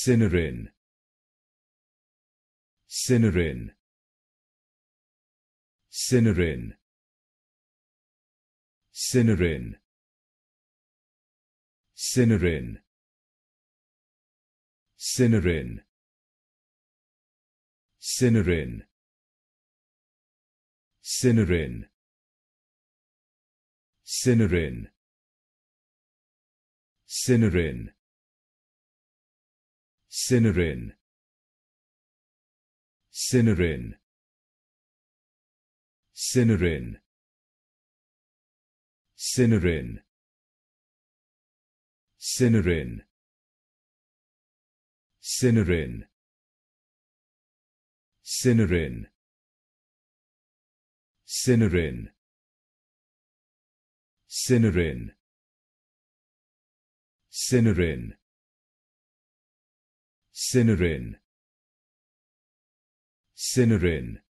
Cinerin Cinerin Cinerin Cinerin Cinerin Cinerin Cinerin Cinerin Cinerin Cinerin Cinerin Cinerin Cinerin Cinerin Cinerin Cinerin Cinerin Cinerin Cinerin Cinerin Cinerin. Cinerin.